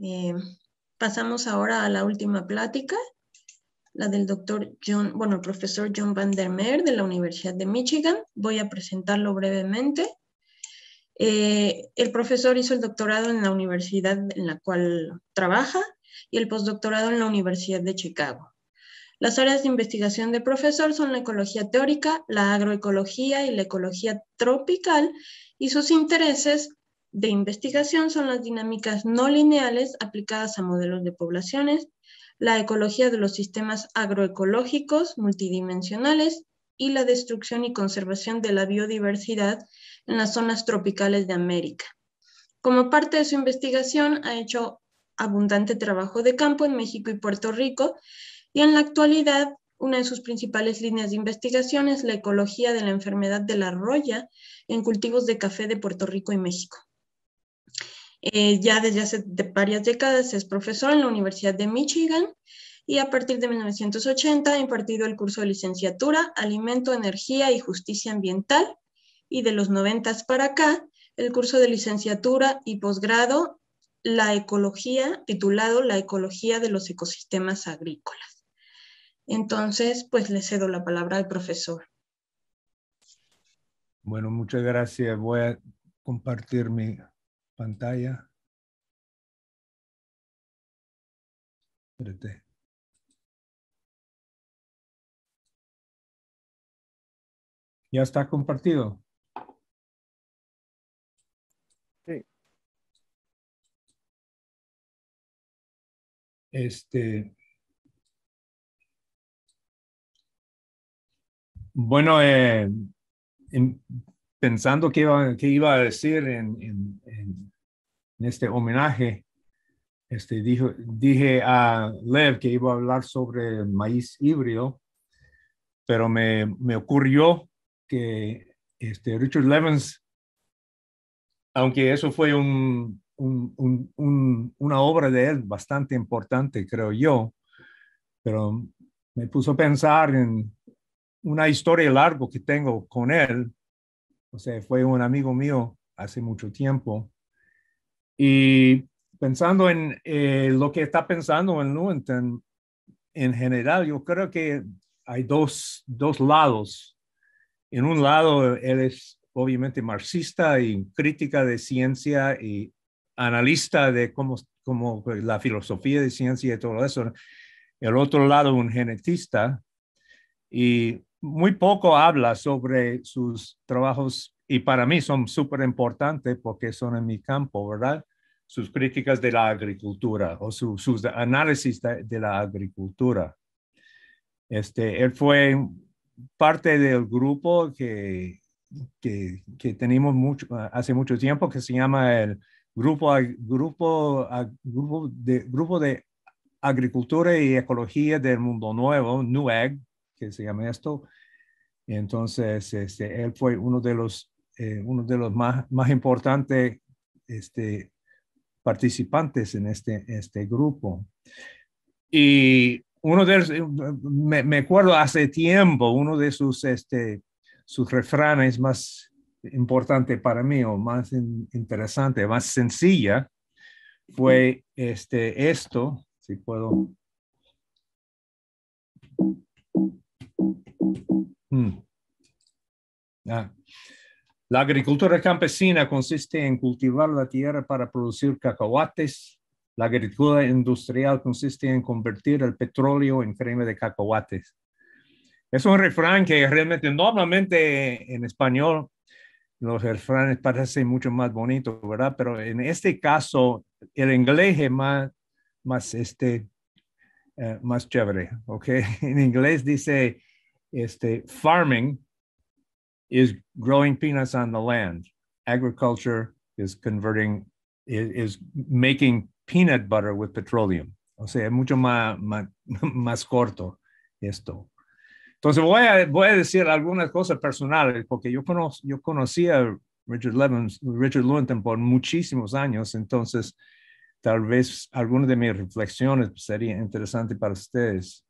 Eh, pasamos ahora a la última plática, la del doctor John, bueno, el profesor John Van der Meer de la Universidad de Michigan. Voy a presentarlo brevemente. Eh, el profesor hizo el doctorado en la universidad en la cual trabaja y el postdoctorado en la Universidad de Chicago. Las áreas de investigación del profesor son la ecología teórica, la agroecología y la ecología tropical y sus intereses de investigación son las dinámicas no lineales aplicadas a modelos de poblaciones, la ecología de los sistemas agroecológicos multidimensionales y la destrucción y conservación de la biodiversidad en las zonas tropicales de América. Como parte de su investigación ha hecho abundante trabajo de campo en México y Puerto Rico y en la actualidad una de sus principales líneas de investigación es la ecología de la enfermedad de la roya en cultivos de café de Puerto Rico y México. Eh, ya desde hace varias décadas es profesor en la Universidad de Michigan y a partir de 1980 ha impartido el curso de licenciatura Alimento, Energía y Justicia Ambiental y de los 90 para acá el curso de licenciatura y posgrado La Ecología titulado La Ecología de los Ecosistemas Agrícolas. Entonces, pues le cedo la palabra al profesor. Bueno, muchas gracias. Voy a compartir mi pantalla. Espérate. ¿Ya está compartido? Sí. Este. Bueno, eh, en, pensando que iba, que iba a decir en, en, este homenaje, este, dije a Lev que iba a hablar sobre maíz híbrido, pero me, me ocurrió que este, Richard Levins, aunque eso fue un, un, un, una obra de él bastante importante, creo yo, pero me puso a pensar en una historia larga que tengo con él o sea, fue un amigo mío hace mucho tiempo. Y pensando en eh, lo que está pensando en Newton en general, yo creo que hay dos, dos lados. En un lado, él es obviamente marxista y crítica de ciencia y analista de cómo, cómo pues, la filosofía de ciencia y todo eso. El otro lado, un genetista. Y muy poco habla sobre sus trabajos y para mí son súper importantes porque son en mi campo, ¿verdad? Sus críticas de la agricultura o sus análisis de, la agricultura. Este, él fue parte del grupo que, tenemos mucho, hace mucho tiempo que se llama el Grupo, grupo, grupo, de, grupo de Agricultura y Ecología del Mundo Nuevo, NUEG, que se llama esto. entonces, este, él fue uno de los, eh, uno de los más, más importantes este, participantes en este, este grupo. Y uno de me, me acuerdo hace tiempo, uno de sus, este, sus refranes más importante para mí o más interesante, más sencilla, fue este, esto, si puedo Hmm. Ah. La agricultura campesina consiste en cultivar la tierra para producir cacahuates. La agricultura industrial consiste en convertir el petróleo en crema de cacahuates. Es un refrán que realmente normalmente en español los refranes parecen mucho más bonitos, ¿verdad? Pero en este caso el inglés es más, más, este, eh, más chévere, ¿ok? En inglés dice, este, farming is growing peanuts on the land. Agriculture is converting, is, is making peanut butter with petroleum. O sea, mucho más, más, más corto esto. Entonces voy a, voy a decir algunas cosas personales, porque yo, cono, yo conocía a Richard, Levin Richard Lewontin por muchísimos años, entonces tal vez algunas de mis reflexiones sería interesante para ustedes.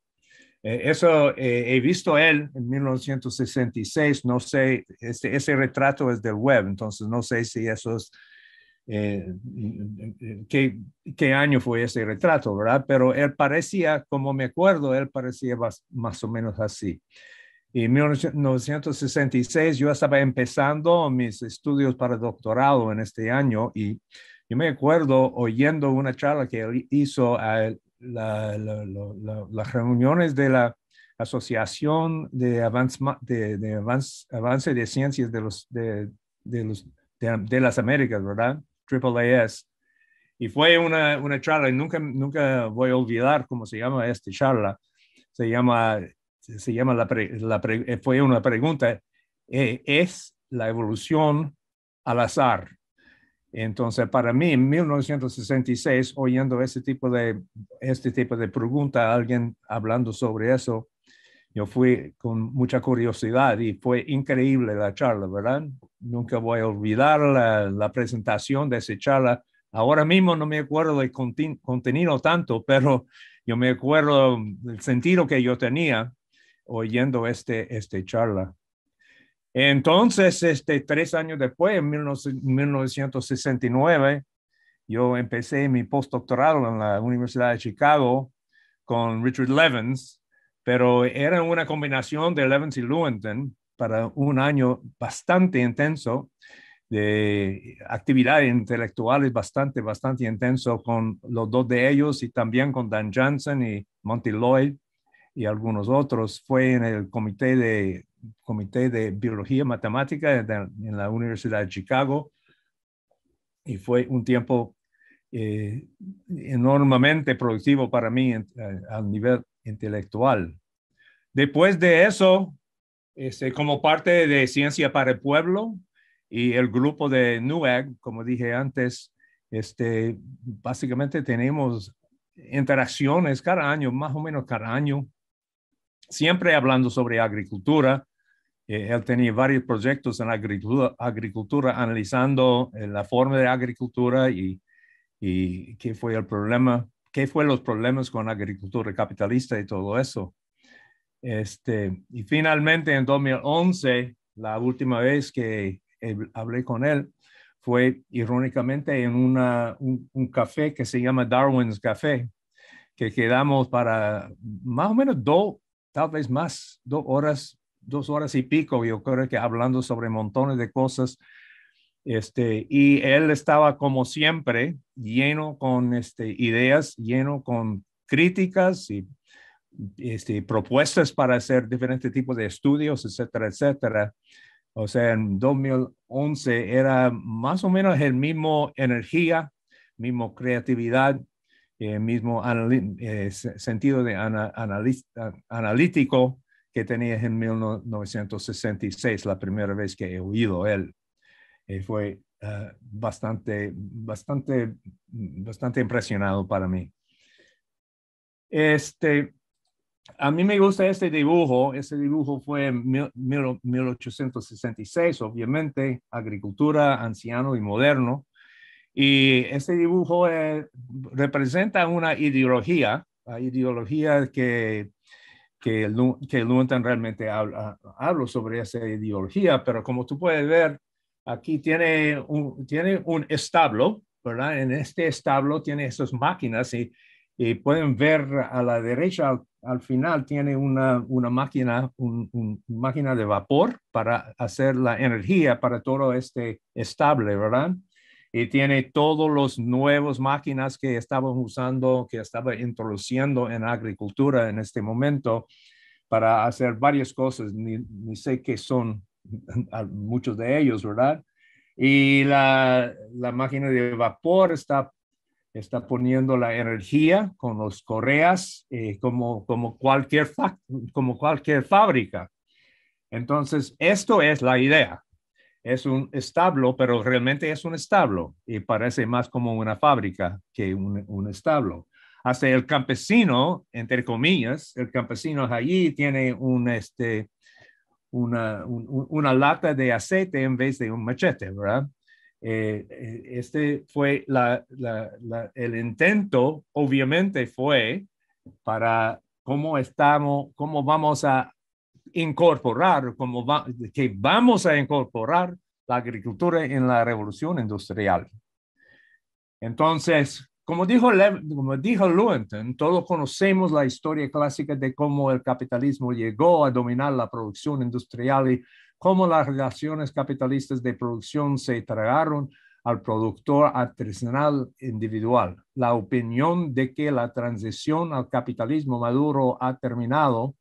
Eh, eso eh, he visto él en 1966, no sé, este, ese retrato es del web, entonces no sé si eso es, eh, qué, año fue ese retrato, ¿verdad? Pero él parecía, como me acuerdo, él parecía más, o menos así. Y en 1966 yo estaba empezando mis estudios para doctorado en este año y yo me acuerdo oyendo una charla que él hizo al la, las reuniones de la Asociación de, Avance de, Avance, de Ciencias de, los, de, las Américas, ¿verdad? AAAS. Y fue una, charla, y nunca, nunca voy a olvidar cómo se llama esta charla. Se llama, se llama la, fue una pregunta, eh, ¿es la evolución al azar? Entonces, para mí, en 1966, oyendo ese tipo de, este tipo de pregunta, alguien hablando sobre eso, yo fui con mucha curiosidad y fue increíble la charla, ¿verdad? Nunca voy a olvidar la, presentación de esa charla. Ahora mismo no me acuerdo del contenido tanto, pero yo me acuerdo del sentido que yo tenía oyendo este, este charla. Entonces, este, tres años después, en 1969, yo empecé mi postdoctorado en la Universidad de Chicago con Richard Levins, pero era una combinación de Levins y Lewington para un año bastante intenso de actividades intelectuales bastante, bastante intenso con los dos de ellos y también con Dan Johnson y Monty Lloyd y algunos otros. Fue en el comité de Comité de Biología y Matemática en la Universidad de Chicago y fue un tiempo eh, enormemente productivo para mí eh, a, nivel intelectual. Después de eso, este, como parte de Ciencia para el Pueblo y el grupo de NUEG, como dije antes, este, básicamente tenemos interacciones cada año, más o menos cada año, siempre hablando sobre agricultura eh, él tenía varios proyectos en agricultura, agricultura analizando eh, la forma de agricultura y, qué fue el problema, qué fue los problemas con la agricultura capitalista y todo eso. Este, y finalmente en 2011, la última vez que eh, hablé con él fue irónicamente en una, un, un café que se llama Darwin's Café, que quedamos para más o menos dos, tal vez más, dos horas dos horas y pico, yo creo que hablando sobre montones de cosas. Este, y él estaba como siempre lleno con este, ideas, lleno con críticas y este, propuestas para hacer diferentes tipos de estudios, etcétera, etcétera. O sea, en 2011 era más o menos el mismo energía, mismo creatividad, el eh, mismo eh, sentido de analista, analítico, que tenías en 1966, la primera vez que he oído él. Y eh, fue ah, bastante, bastante, bastante impresionado para mí. Este, a mí me gusta este dibujo. Este dibujo fue en 1866, obviamente, agricultura, anciano y moderno. Y este dibujo eh, representa una ideología, la ideología que que el, que realmente habla, hablo sobre esa ideología, pero como tú puedes ver, aquí tiene un, tiene un establo, ¿verdad? En este establo tiene esas máquinas y, pueden ver a la derecha al, final tiene una, una máquina, una máquina de vapor para hacer la energía para todo este estable, ¿verdad? y tiene todos los nuevos máquinas que estaban usando, que estaba introduciendo en agricultura en este momento para hacer varias cosas, ni, sé qué son muchos de ellos, ¿verdad? Y la, máquina de vapor está, está poniendo la energía con los correas, eh, como, como, cualquier como cualquier fábrica. Entonces, esto es la idea es un establo, pero realmente es un establo y parece más como una fábrica que un, establo. Hasta el campesino, entre comillas, el campesino allí tiene un, este, una, lata de aceite en vez de un machete, ¿verdad? Eh, eh, este fue el intento, obviamente fue para cómo estamos, cómo vamos a incorporar, como que vamos a incorporar la agricultura en la revolución industrial. Entonces, como dijo, como dijo todos conocemos la historia clásica de cómo el capitalismo llegó a dominar la producción industrial y cómo las relaciones capitalistas de producción se tragaron al productor artesanal individual. La opinión de que la transición al capitalismo maduro ha terminado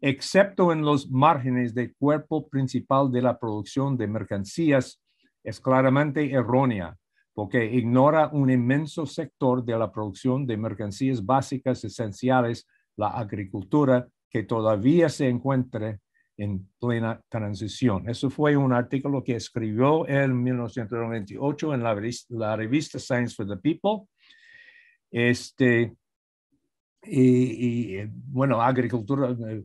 excepto en los márgenes del cuerpo principal de la producción de mercancías, es claramente errónea, porque ignora un inmenso sector de la producción de mercancías básicas esenciales, la agricultura, que todavía se encuentra en plena transición. Eso fue un artículo que escribió en 1998 en la, revista Science for the People. Este, y, eh, bueno, agricultura, eh,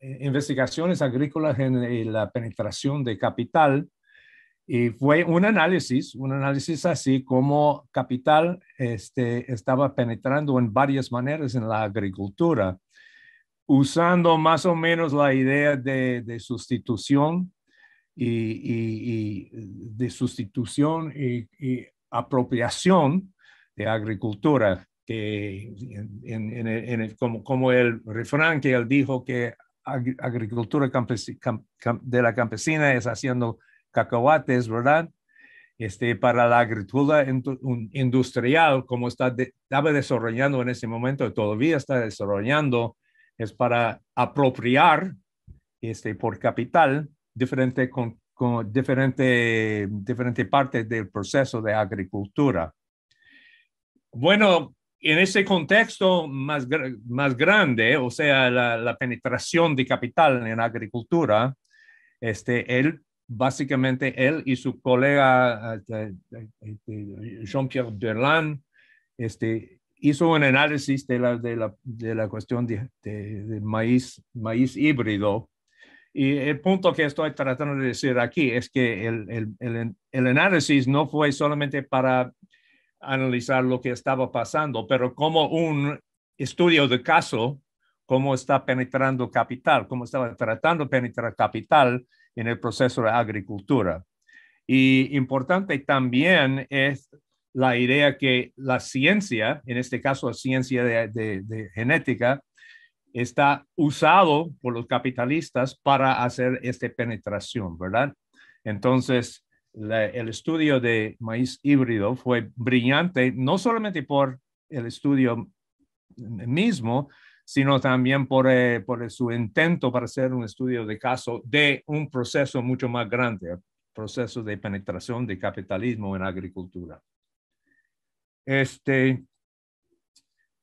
eh, investigaciones agrícolas en la penetración de capital. Y fue un análisis, un análisis así como capital este, estaba penetrando en varias maneras en la agricultura, usando más o menos la idea de, sustitución y, y, de sustitución y, apropiación de agricultura que en, como, como, el refrán que él dijo que agricultura de la campesina es haciendo cacahuates, ¿verdad? Este, para la agricultura industrial, como está estaba desarrollando en ese momento, todavía está desarrollando, es para apropiar este, por capital diferente con, con diferente, partes del proceso de agricultura. Bueno, en ese contexto más, más grande, o sea, la, penetración de capital en agricultura, este, él, básicamente, él y su colega este, este, Jean-Pierre Berland, este, hizo un análisis de la, de la, de la cuestión de, de, maíz, maíz híbrido. Y el punto que estoy tratando de decir aquí es que el, el, el, el análisis no fue solamente para analizar lo que estaba pasando, pero como un estudio de caso, cómo está penetrando capital, cómo estaba tratando de penetrar capital en el proceso de agricultura. Y importante también es la idea que la ciencia, en este caso la ciencia de, genética, está usado por los capitalistas para hacer esta penetración, ¿verdad? Entonces, el estudio de maíz híbrido fue brillante, no solamente por el estudio mismo, sino también por, eh, por su intento para hacer un estudio de caso de un proceso mucho más grande, proceso de penetración de capitalismo en agricultura. Este,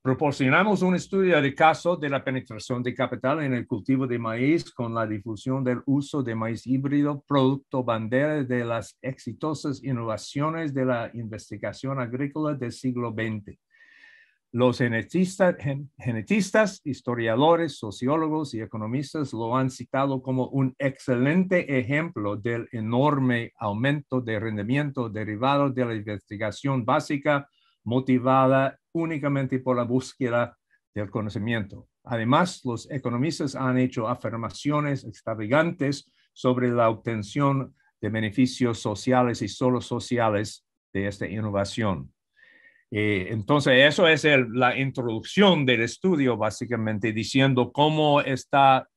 Proporcionamos un estudio de caso de la penetración de capital en el cultivo de maíz con la difusión del uso de maíz híbrido, producto bandera de las exitosas innovaciones de la investigación agrícola del siglo XX. Los genetistas, genetistas historiadores, sociólogos y economistas lo han citado como un excelente ejemplo del enorme aumento de rendimiento derivado de la investigación básica motivada únicamente por la búsqueda del conocimiento. Además, los economistas han hecho afirmaciones extravagantes sobre la obtención de beneficios sociales y solo sociales de esta innovación. Eh, entonces, eso es la introducción del estudio, básicamente diciendo cómo está,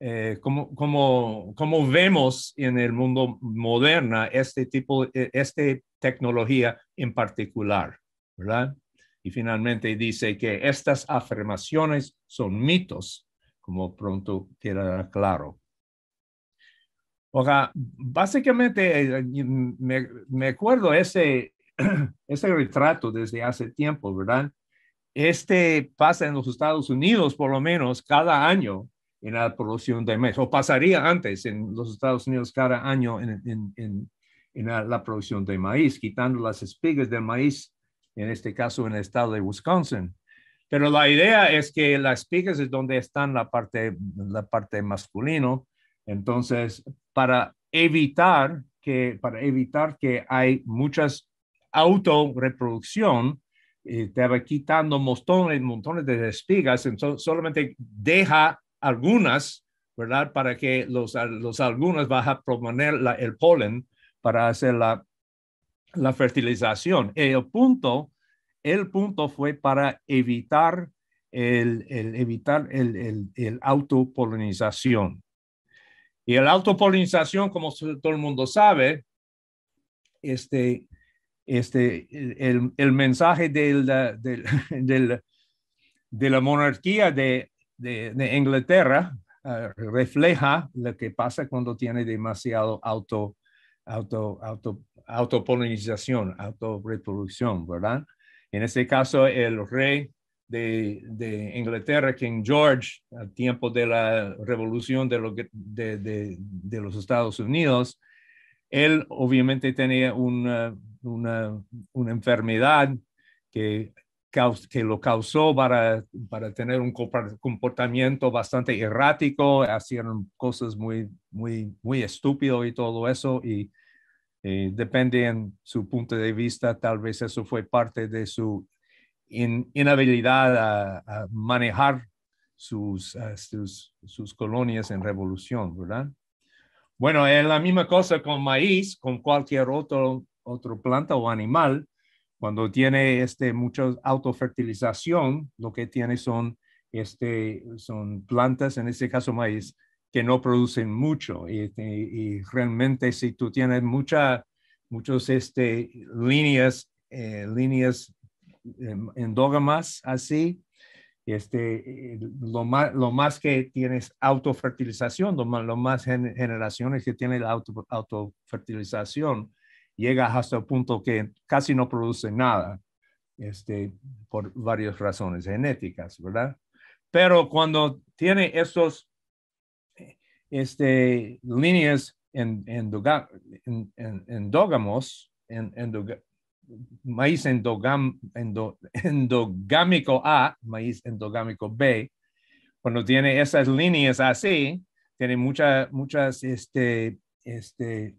eh, cómo, vemos en el mundo moderno este tipo, eh, esta tecnología en particular, ¿verdad? Y finalmente dice que estas afirmaciones son mitos, como pronto quedará claro. O sea, básicamente eh, me, acuerdo ese, ese retrato desde hace tiempo, ¿verdad? Este pasa en los Estados Unidos por lo menos cada año en la producción de maíz. o pasaría antes en los Estados Unidos cada año en, en, en, la producción de maíz, quitando las espigas del maíz en este caso en el estado de Wisconsin. Pero la idea es que las espigas es donde están la parte, la parte masculino. Entonces, para evitar que, para evitar que hay muchas autorreproducción, eh, te va quitando montones, montones de espigas, entonces solamente deja algunas, ¿verdad? Para que los, los algunas vayan a promover el polen para hacer la, la fertilización. Eh, el punto, el punto fue para evitar el, el evitar el, el, el, autopolinización. Y la autopolinización, como todo el mundo sabe, este, este, el, mensaje del, del, del, de la monarquía de, de, Inglaterra ah, refleja lo que pasa cuando tiene demasiado auto, auto, auto autopolinización, autorreproducción, ¿verdad? En ese caso, el rey de, de, Inglaterra, King George, al tiempo de la revolución de, de, los Estados Unidos, él obviamente tenía una, una, enfermedad que, que lo causó para, para, tener un comportamiento bastante errático, hacían cosas muy, muy, muy estúpido y todo eso, y eh, depende en su punto de vista, tal vez eso fue parte de su in, inhabilidad a, manejar sus, sus, colonias en revolución, ¿verdad? Bueno, es la misma cosa con maíz, con cualquier otro, otro planta o animal. Cuando tiene este, mucha autofertilización, lo que tiene son, este, son plantas, en este caso maíz, que no producen mucho. Y, realmente si tú tienes muchas muchos, este, líneas, eh, líneas endógamas así, este, eh, lo, más, lo más que tienes autofertilización, lo más, lo generaciones que tiene la autofertilización, llegas hasta el punto que casi no produce nada, este, por varias razones genéticas, ¿verdad? Pero cuando tiene estos este, líneas en, en, doga, en, maíz endogam, endogámico A, maíz endogámico B, cuando tiene esas líneas así, tiene mucha, muchas, este, este,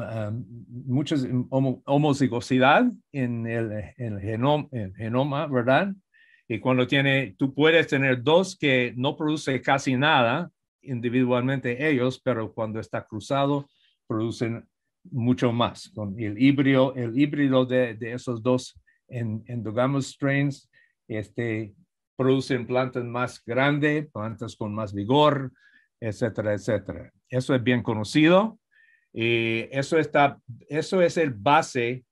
ah, muchas en el, el genoma, ¿verdad? Y cuando tiene, tú puedes tener dos que no produce casi nada individualmente ellos, pero cuando está cruzado producen mucho más. Con el híbrido, el híbrido de, de esos dos en, endogamous strains, este, producen plantas más grandes, plantas con más vigor, etcétera, etcétera. Eso es bien conocido y eso, está, eso es el base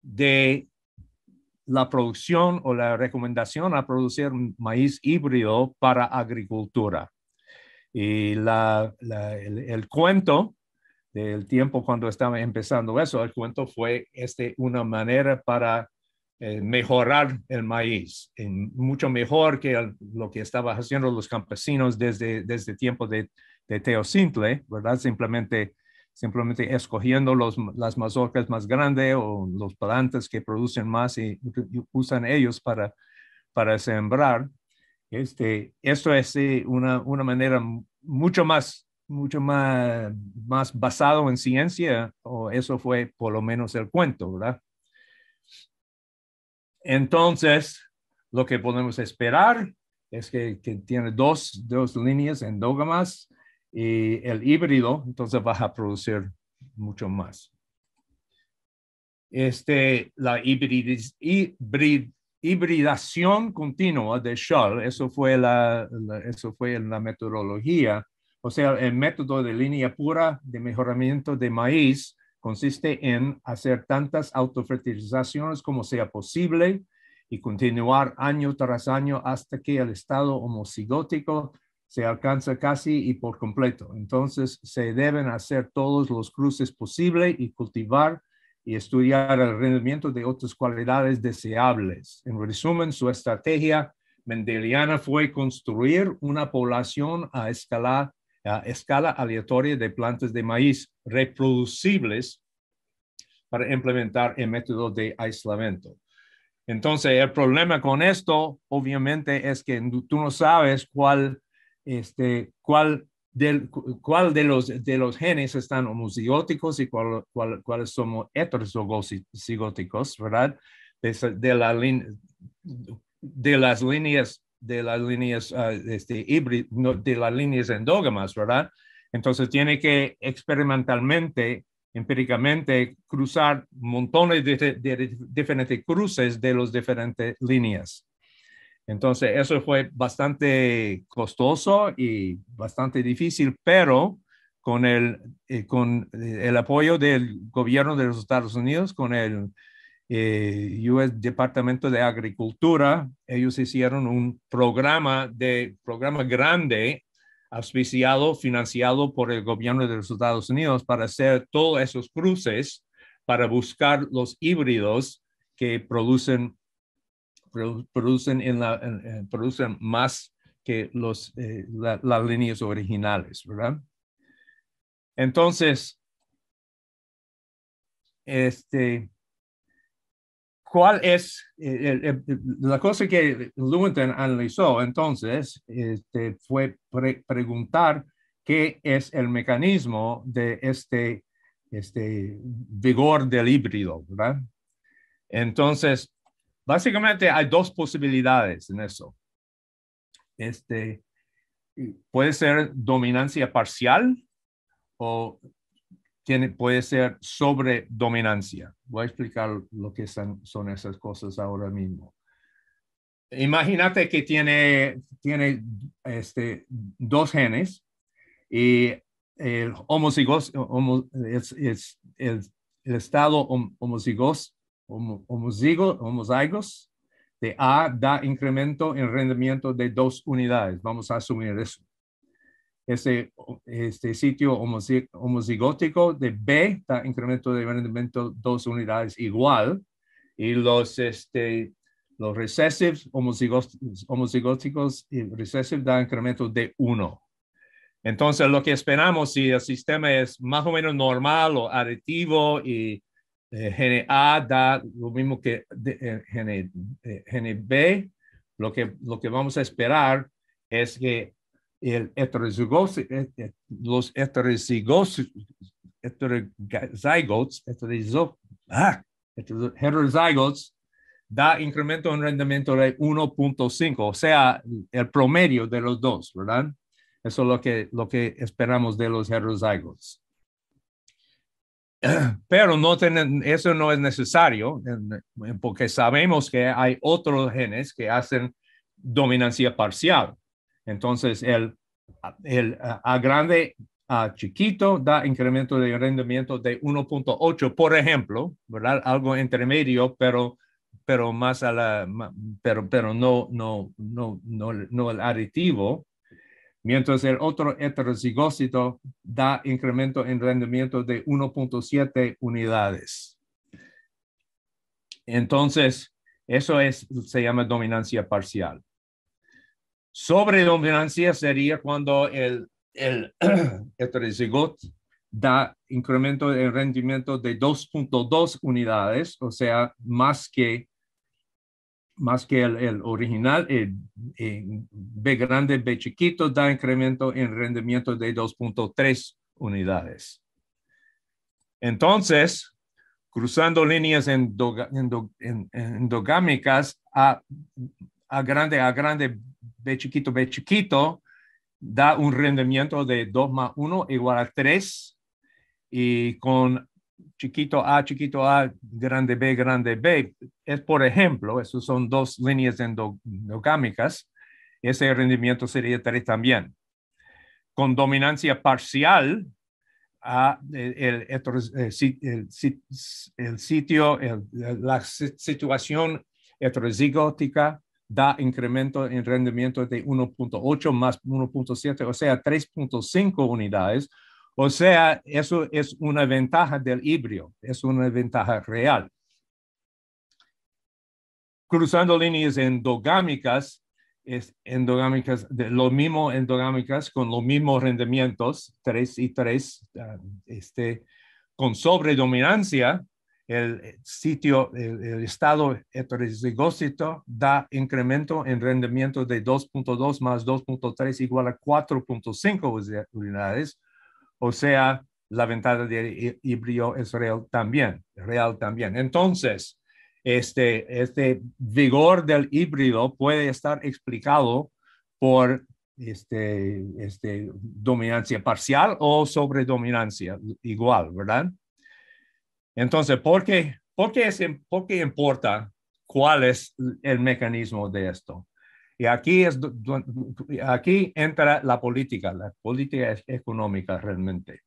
de la producción o la recomendación a producir maíz híbrido para agricultura. Y el, cuento del tiempo cuando estaba empezando eso, el cuento fue este, una manera para eh, mejorar el maíz, mucho mejor que lo que estaban haciendo los campesinos desde, desde tiempo de, de ¿verdad? Simplemente simplemente escogiendo las mazorcas más grandes o los plantas que producen más y, usan ellos para, para sembrar. Este, esto es eh, una, manera mucho más mucho más, más basado en ciencia, o eso fue por lo menos el cuento, ¿verdad? Entonces, lo que podemos esperar es que, tiene dos, dos líneas endógamas y el híbrido, entonces vas a producir mucho más. Este, la hibridación continua de Schall, eso fue eso fue la metodología, o sea, el método de línea pura de mejoramiento de maíz consiste en hacer tantas autofertilizaciones como sea posible y continuar año tras año hasta que el estado homocigótico se alcanza casi y por completo. Entonces, se deben hacer todos los cruces posibles y cultivar y estudiar el rendimiento de otras cualidades deseables. En resumen, su estrategia mendeliana fue construir una población a escala, a escala aleatoria de plantas de maíz reproducibles para implementar el método de aislamiento. Entonces, el problema con esto, obviamente, es que tú no sabes cuál este, cuál, de, los, de los genes están homozygóticos y cuáles cuál, son heterozigóticos, ¿verdad? De, de, de las líneas, de las líneas, ah, este, de las líneas endógamas, ¿verdad? Entonces tiene que experimentalmente, empíricamente, cruzar montones de, de diferentes cruces de las diferentes líneas. Entonces, eso fue bastante costoso y bastante difícil, pero con el, eh, con eh, el apoyo del gobierno de los Estados Unidos, con el eh, US Departamento de Agricultura, ellos hicieron un programa, de, programa grande auspiciado, financiado por el gobierno de los Estados Unidos para hacer todos esos cruces, para buscar los híbridos que producen producen, en la, eh, producen más que los, eh, las líneas originales, ¿verdad? Entonces, este, ¿cuál es eh, la cosa que Lumenten analizó entonces? Este, fue preguntar qué es el mecanismo de este, este vigor del híbrido, ¿verdad? Entonces, Básicamente hay dos posibilidades en eso. Este, puede ser dominancia parcial o tiene, puede ser sobre dominancia. Voy a explicar lo que son, esas cosas ahora mismo. Imagínate que tiene, tiene este, dos genes y el homo, es, el, estado hom homo, de A da incremento en rendimiento de dos unidades. Vamos a asumir eso. Este, este sitio homozigótico de B da incremento de rendimiento dos unidades igual. Y los, este, los recesivos homozigóticos, y recesivos da incremento de uno. Entonces, lo que esperamos si el sistema es más o menos normal o aditivo y eh, gene A da lo mismo que de, eh, eh, B. Lo que, lo que vamos a esperar es que el los ah, heterozygotes, da incremento en rendimiento de 1.5, o sea, el promedio de los dos, ¿verdad? Eso es lo que, lo que esperamos de los heterozygotes. pero no tienen, eso no es necesario porque sabemos que hay otros genes que hacen dominancia parcial. Entonces, el, el a grande a chiquito da incremento de rendimiento de 1.8, por ejemplo, Algo intermedio, pero pero más a la pero pero no no no no el aditivo mientras el otro heterozigócito da incremento en rendimiento de 1.7 unidades. Entonces, eso es, se llama dominancia parcial. Sobredominancia sería cuando el, el da incremento en rendimiento de 2.2 unidades, o sea, más que más que el, original, eh, eh, B grande, B chiquito, da incremento en rendimiento de 2.3 unidades. Entonces, cruzando líneas endogámicas a, a, grande, a grande, B chiquito, B chiquito, da un rendimiento de 2 más 1 igual a 3 y con chiquito A, chiquito A, grande B, grande B, es por ejemplo, esos son dos líneas endogámicas, ese rendimiento sería 3 también. Con dominancia parcial, eh, el, sitio, la situación heterozigótica da incremento en rendimiento de 1.8 más 1.7, o sea, 3.5 unidades o sea, eso es una ventaja del híbrido, es una ventaja real. Cruzando líneas endogámicas, endogámicas, de lo mismo endogámicas con los mismos rendimientos, 3 y 3, ah, este, con sobredominancia, el sitio, el, estado heterosegócito da incremento en rendimiento de 2.2 más 2.3 igual a 4.5 unidades o sea, la ventana del híbrido es real también, real también. Entonces, este, este vigor del híbrido puede estar explicado por este, este, dominancia parcial o sobredominancia, igual, ¿verdad? Entonces, ¿por por qué importa cuál es el mecanismo de esto? Y aquí, es, aquí entra la política, la política económica realmente.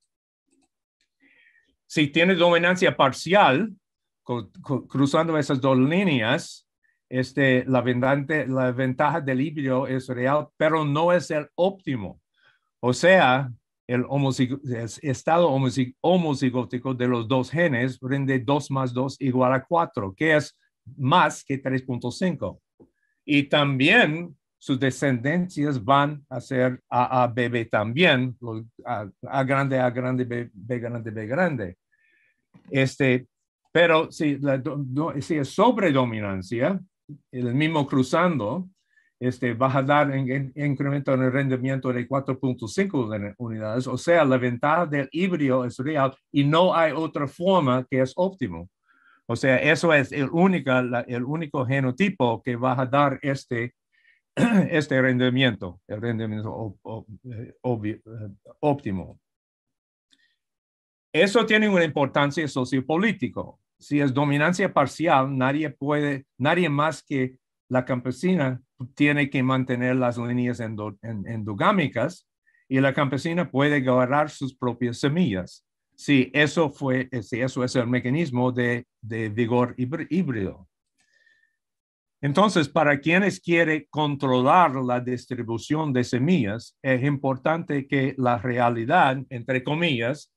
Si tiene dominancia parcial, cruzando esas dos líneas, este, la, la ventaja del híbrido es real, pero no es el óptimo. O sea, el, estado homocigótico de los dos genes rinde 2 más 2 igual a 4, que es más que 3.5. Y también sus descendencias van a ser A, también, a, grande, A grande, B, grande, B grande. Este, pero si, si es sobredominancia, el mismo cruzando, este, va a dar en, incremento en el rendimiento de 4.5 unidades, o sea, la ventaja del híbrido es real y no hay otra forma que es óptimo. O sea, eso es el, único genotipo que va a dar este, este, rendimiento, el rendimiento eh, eh, óptimo. Eso tiene una importancia sociopolítica. Si es dominancia parcial, nadie puede, nadie más que la campesina tiene que mantener las líneas endogámicas y la campesina puede guardar sus propias semillas. Sí, eso fue, eh, eso es el mecanismo de, vigor híbrido. Entonces, para quienes quieren controlar la distribución de semillas, es importante que la realidad, entre comillas,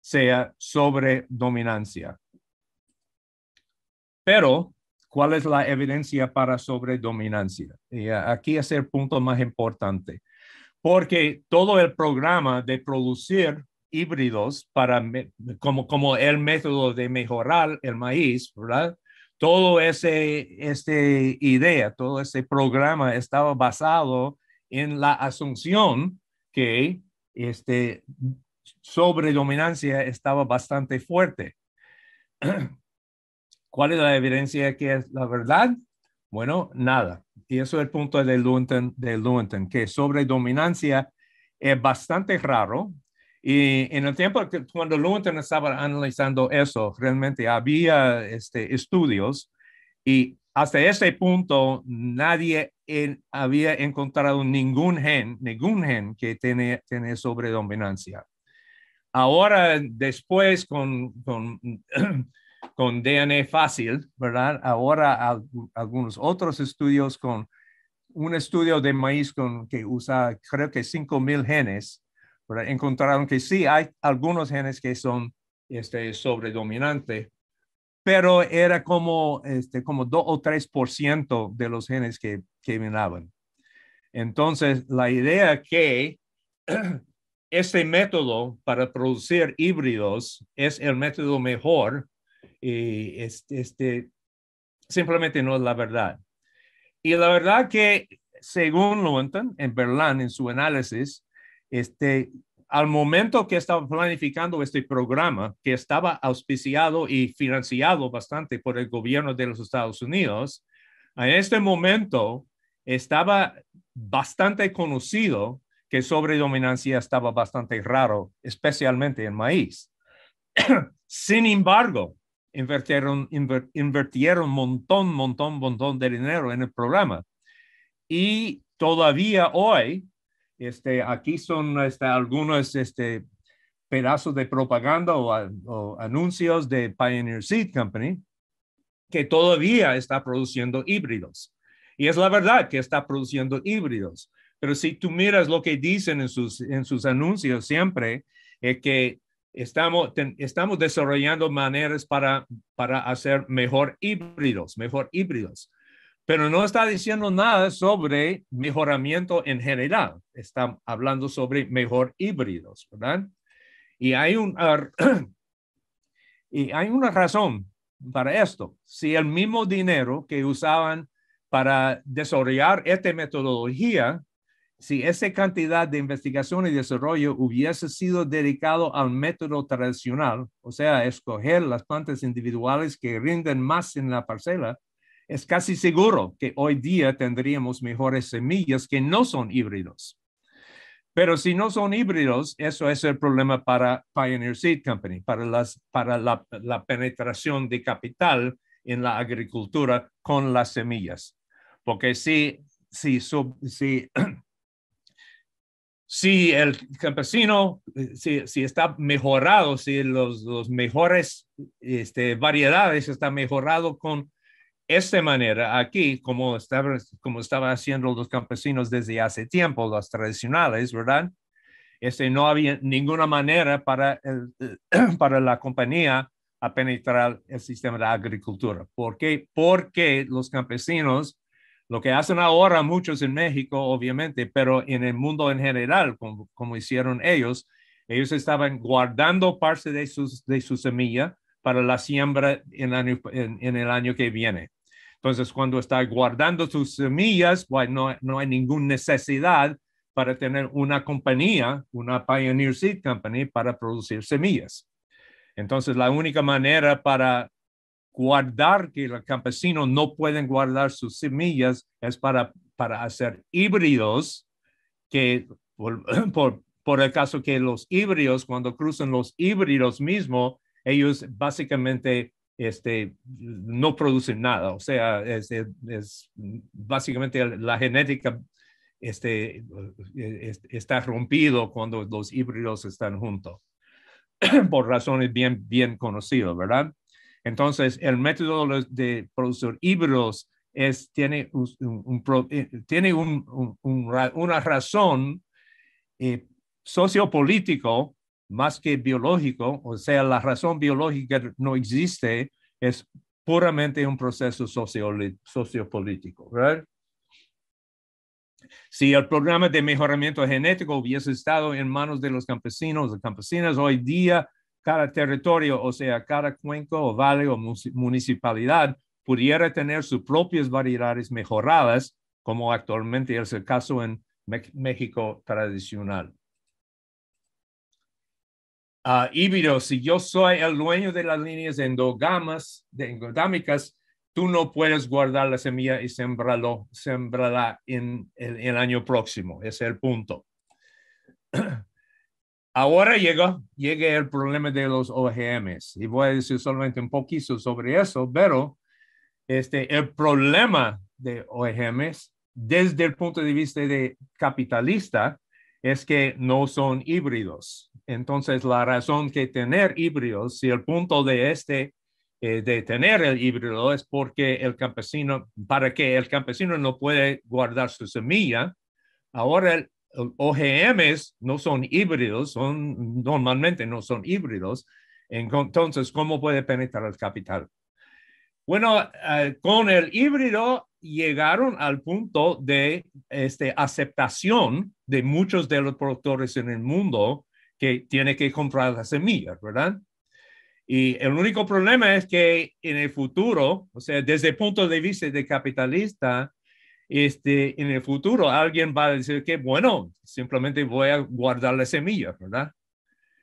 sea sobre dominancia. Pero, ¿cuál es la evidencia para dominancia Y aquí es el punto más importante, porque todo el programa de producir híbridos para, como, como el método de mejorar el maíz, ¿verdad? Todo ese, este idea, todo ese programa estaba basado en la asunción que este, sobre dominancia estaba bastante fuerte. ¿Cuál es la evidencia que es la verdad? Bueno, nada. Y eso es el punto de Lewington, de que sobre dominancia es bastante raro y en el tiempo que cuando lo estaba analizando eso, realmente había este, estudios y hasta ese punto nadie había encontrado ningún gen, ningún gen que tiene, tiene sobredominancia. Ahora, después con, con, con DNA fácil, ¿verdad? Ahora algunos otros estudios con un estudio de maíz con, que usa creo que 5.000 genes encontraron que sí hay algunos genes que son este, sobredominantes, pero era como, este, como 2 o 3% de los genes que, que Entonces, la idea que este método para producir híbridos es el método mejor y este, este simplemente no es la verdad. Y la verdad que, según Lewontin en Berlán, en su análisis, este, al momento que estaba planificando este programa, que estaba auspiciado y financiado bastante por el gobierno de los Estados Unidos, en este momento estaba bastante conocido que sobre dominancia estaba bastante raro, especialmente en maíz. Sin embargo, invirtieron, invertieron montón, montón, montón de dinero en el programa. Y todavía hoy este, aquí son este, algunos este, pedazos de propaganda o, anuncios de Pioneer Seed Company que todavía está produciendo híbridos. Y es la verdad que está produciendo híbridos. Pero si tú miras lo que dicen en sus, anuncios siempre, es que estamos, desarrollando maneras para, para hacer mejor híbridos, mejor híbridos pero no está diciendo nada sobre mejoramiento en general. Está hablando sobre mejor híbridos, ¿verdad? Y hay, un, y hay una razón para esto. Si el mismo dinero que usaban para desarrollar esta metodología, si esa cantidad de investigación y desarrollo hubiese sido dedicado al método tradicional, o sea, escoger las plantas individuales que rinden más en la parcela, es casi seguro que hoy día tendríamos mejores semillas que no son híbridos. Pero si no son híbridos, eso es el problema para Pioneer Seed Company, para, para la, penetración de capital en la agricultura con las semillas. Porque si, si el campesino, si, está mejorado, si los, mejores este, variedades están mejorado con esta manera, aquí, como, estaba, como estaban haciendo los campesinos desde hace tiempo, los tradicionales, ¿verdad? Este, no había ninguna manera para, el, eh, para la compañía a penetrar el sistema de agricultura. ¿Por qué? Porque los campesinos, lo que hacen ahora muchos en México, obviamente, pero en el mundo en general, como, hicieron ellos, ellos estaban guardando parte de, sus, de su semilla para la siembra en, en el año que viene. Entonces, cuando está guardando sus semillas, pues, no, hay ninguna necesidad para tener una compañía, una Pioneer Seed Company, para producir semillas. Entonces, la única manera para guardar que los campesinos no pueden guardar sus semillas es para, para hacer híbridos que, por, el caso que los híbridos, cuando cruzan los híbridos mismos, ellos básicamente este, no producen nada. O sea, es, básicamente la genética este, e, está rompido cuando los híbridos están juntos, por razones bien, bien conocidas, ¿verdad? Entonces, el método de producir híbridos es, tiene, un, eh, tiene un, una razón eh, sociopolítico más que biológico, o sea, la razón biológica no existe, es puramente un proceso sociopolítico, ¿verdad? Si el programa de mejoramiento genético hubiese estado en manos de los campesinos o campesinas, hoy día cada territorio, o sea, cada cuenco o valle o municipalidad pudiera tener sus propias variedades mejoradas, como actualmente es el caso en México tradicional. Uh, si yo soy el dueño de las líneas endogamas, de endogámicas, tú no puedes guardar la semilla y sembrarlo, sembrarla en, el, año próximo. Ese es el punto. Ahora llega, llega el problema de los OGMs y voy a decir solamente un poquito sobre eso, pero este, el problema de OGMs desde el punto de vista de capitalista es que no son híbridos. Entonces, la razón que tener híbridos, si el punto de este, eh, de tener el híbrido es porque el campesino, para que el campesino no puede guardar su semilla, ahora el, OGMs no son híbridos, son, normalmente no son híbridos. Entonces, ¿cómo puede penetrar el capital? Bueno, eh, con el híbrido llegaron al punto de este, aceptación de muchos de los productores en el mundo que tiene que comprar las semillas, ¿verdad? Y el único problema es que en el futuro, o sea, desde el punto de vista de capitalista, este, en el futuro alguien va a decir que, bueno, simplemente voy a guardar las semillas, ¿verdad?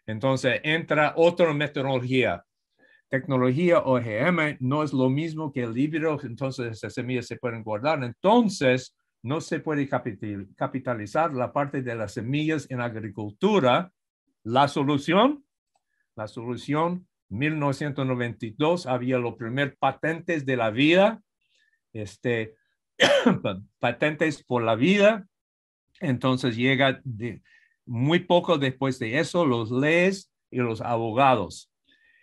Entonces entra otra metodología. Tecnología OGM no es lo mismo que el libro, entonces esas semillas se pueden guardar. Entonces, no se puede capitalizar la parte de las semillas en agricultura la solución, la solución, 1992 había los primeros patentes de la vida, este, patentes por la vida. Entonces llega muy poco después de eso los leyes y los abogados.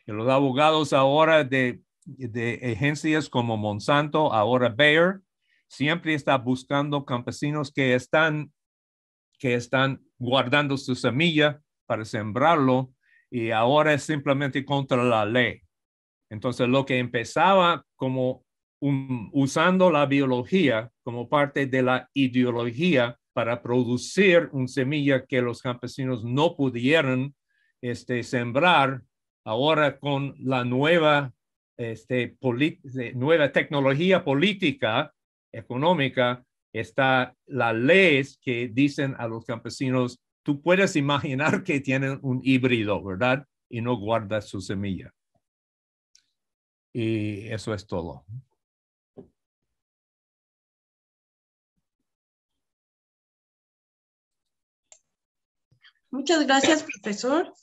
Y los abogados ahora de, agencias como Monsanto, ahora Bayer, siempre está buscando campesinos que están, que están guardando su semilla para sembrarlo y ahora es simplemente contra la ley. Entonces, lo que empezaba como usando la biología como parte de la ideología para producir un semilla que los campesinos no pudieron este, sembrar, ahora con la nueva, este, eh, nueva tecnología política, económica, está las leyes que dicen a los campesinos tú puedes imaginar que tienen un híbrido, ¿verdad? Y no guarda su semilla. Y eso es todo. Muchas gracias, profesor.